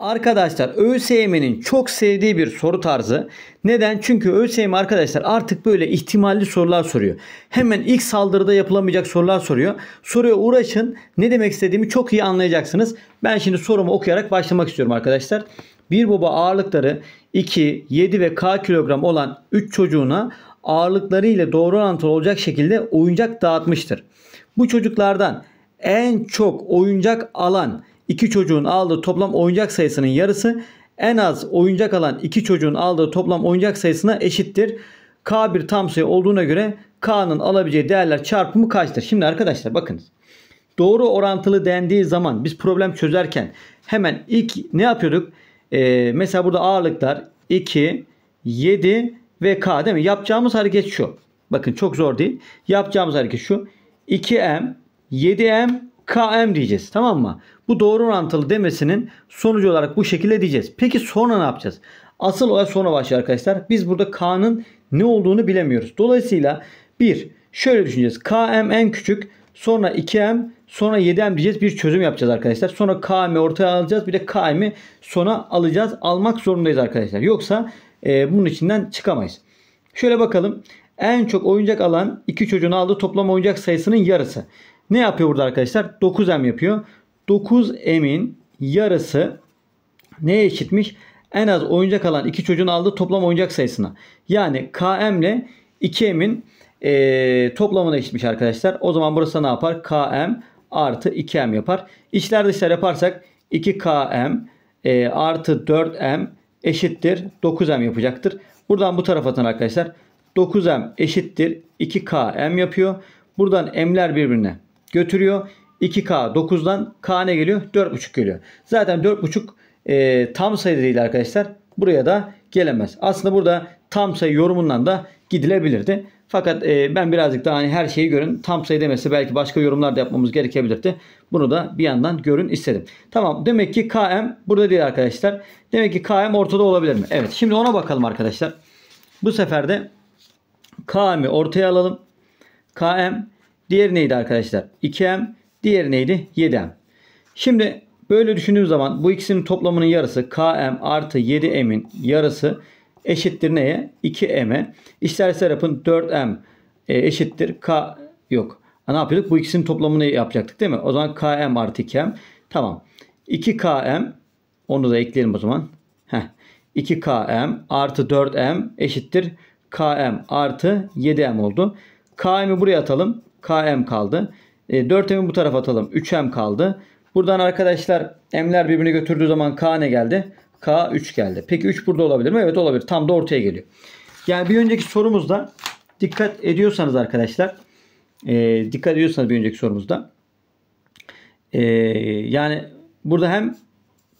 Arkadaşlar ÖSYM'nin çok sevdiği bir soru tarzı. Neden? Çünkü ÖSYM arkadaşlar artık böyle ihtimalli sorular soruyor. Hemen ilk saldırıda yapılamayacak sorular soruyor. Soruya uğraşın. Ne demek istediğimi çok iyi anlayacaksınız. Ben şimdi sorumu okuyarak başlamak istiyorum arkadaşlar. Bir baba ağırlıkları 2, 7 ve K kilogram olan 3 çocuğuna ağırlıkları ile doğru orantılı olacak şekilde oyuncak dağıtmıştır. Bu çocuklardan en çok oyuncak alan iki çocuğun aldığı toplam oyuncak sayısının yarısı en az oyuncak alan iki çocuğun aldığı toplam oyuncak sayısına eşittir. K bir tam sayı olduğuna göre K'nın alabileceği değerler çarpımı kaçtır? Şimdi arkadaşlar bakınız. Doğru orantılı dendiği zaman biz problem çözerken hemen ilk ne yapıyorduk? Ee, mesela burada ağırlıklar 2, 7 ve K değil mi? Yapacağımız hareket şu. Bakın çok zor değil. Yapacağımız hareket şu. 2M, 7M KM diyeceğiz. Tamam mı? Bu doğru orantılı demesinin sonucu olarak bu şekilde diyeceğiz. Peki sonra ne yapacağız? Asıl olay sonra başlıyor arkadaşlar. Biz burada K'nın ne olduğunu bilemiyoruz. Dolayısıyla bir şöyle düşüneceğiz. KM en küçük sonra 2M sonra 7M diyeceğiz. Bir çözüm yapacağız arkadaşlar. Sonra KM'i ortaya alacağız. Bir de KM'i sona alacağız. Almak zorundayız arkadaşlar. Yoksa e, bunun içinden çıkamayız. Şöyle bakalım. En çok oyuncak alan iki çocuğun aldığı toplam oyuncak sayısının yarısı. Ne yapıyor burada arkadaşlar? 9M yapıyor. 9M'in yarısı neye eşitmiş? En az oyuncak alan iki çocuğun aldığı toplam oyuncak sayısına. Yani KM ile 2M'in e, toplamına eşitmiş arkadaşlar. O zaman burası ne yapar? KM artı 2M yapar. İçler dışlar yaparsak 2KM e, artı 4M eşittir 9M yapacaktır. Buradan bu tarafa atan arkadaşlar 9M eşittir 2KM yapıyor. Buradan M'ler birbirine götürüyor. 2K 9'dan K ne geliyor? 4.5 geliyor. Zaten 4.5 e, tam sayı değil arkadaşlar. Buraya da gelemez. Aslında burada tam sayı yorumundan da gidilebilirdi. Fakat e, ben birazcık daha hani her şeyi görün. Tam sayı demesi belki başka yorumlar da yapmamız gerekebilirdi. Bunu da bir yandan görün istedim. Tamam demek ki KM burada değil arkadaşlar. Demek ki KM ortada olabilir mi? Evet şimdi ona bakalım arkadaşlar. Bu sefer de KM'i ortaya alalım. KM Diğeri neydi arkadaşlar? 2M. Diğeri neydi? 7M. Şimdi böyle düşündüğüm zaman bu ikisinin toplamının yarısı KM artı 7M'in yarısı eşittir neye? 2M'e. İster yapın 4M e, eşittir K yok. Ne yapıyorduk? Bu ikisinin toplamını yapacaktık değil mi? O zaman KM artı 2M. Tamam. 2KM onu da ekleyelim o zaman. Heh. 2KM artı 4M eşittir KM artı 7M oldu. KM'i buraya atalım. KM kaldı. E, 4M'i bu tarafa atalım. 3M kaldı. Buradan arkadaşlar M'ler birbirine götürdüğü zaman K ne geldi? K 3 geldi. Peki 3 burada olabilir mi? Evet olabilir. Tam da ortaya geliyor. Yani bir önceki sorumuzda dikkat ediyorsanız arkadaşlar e, dikkat ediyorsanız bir önceki sorumuzda e, yani burada hem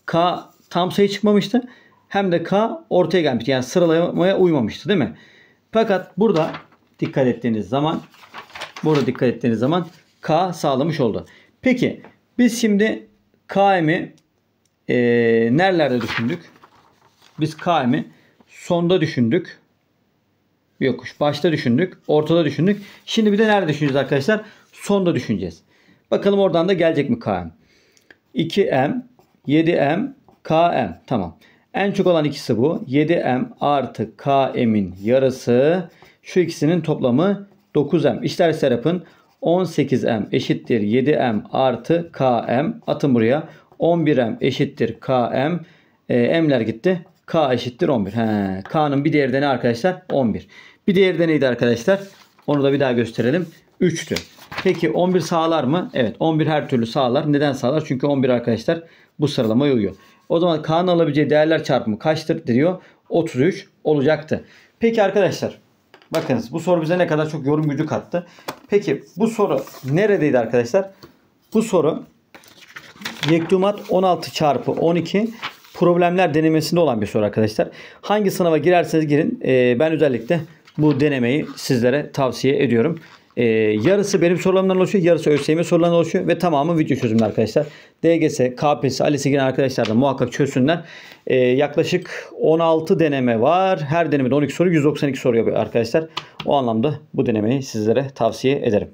K tam sayı çıkmamıştı hem de K ortaya gelmişti. Yani sıralamaya uymamıştı değil mi? Fakat burada dikkat ettiğiniz zaman Burada dikkat ettiğiniz zaman K sağlamış oldu. Peki biz şimdi KM'i e, nerelerde düşündük? Biz KM'i sonda düşündük. Yokuş başta düşündük. Ortada düşündük. Şimdi bir de nerede düşüneceğiz arkadaşlar? Sonda düşüneceğiz. Bakalım oradan da gelecek mi KM? 2M, 7M, KM. Tamam. En çok olan ikisi bu. 7M artı KM'in yarısı. Şu ikisinin toplamı 9M. İşler yapın. 18M eşittir 7M artı KM. Atın buraya. 11M eşittir KM. E, ee, M'ler gitti. K eşittir 11. He, K'nın bir değeri de ne arkadaşlar? 11. Bir değeri de neydi arkadaşlar? Onu da bir daha gösterelim. 3'tü. Peki 11 sağlar mı? Evet 11 her türlü sağlar. Neden sağlar? Çünkü 11 arkadaşlar bu sıralamaya uyuyor. O zaman K'nın alabileceği değerler çarpımı kaçtır diyor. 33 olacaktı. Peki arkadaşlar Bakınız bu soru bize ne kadar çok yorum gücü kattı. Peki bu soru neredeydi arkadaşlar? Bu soru yeklumat 16 çarpı 12 problemler denemesinde olan bir soru arkadaşlar. Hangi sınava girerseniz girin. Ben özellikle bu denemeyi sizlere tavsiye ediyorum. Ee, yarısı benim sorularımdan oluşuyor. Yarısı ÖSYM sorularından oluşuyor. Ve tamamı video çözümlü arkadaşlar. DGS, KPSS, Ali Sigin arkadaşlar da muhakkak çözsünler. Ee, yaklaşık 16 deneme var. Her denemede 12 soru 192 soru yapıyor arkadaşlar. O anlamda bu denemeyi sizlere tavsiye ederim.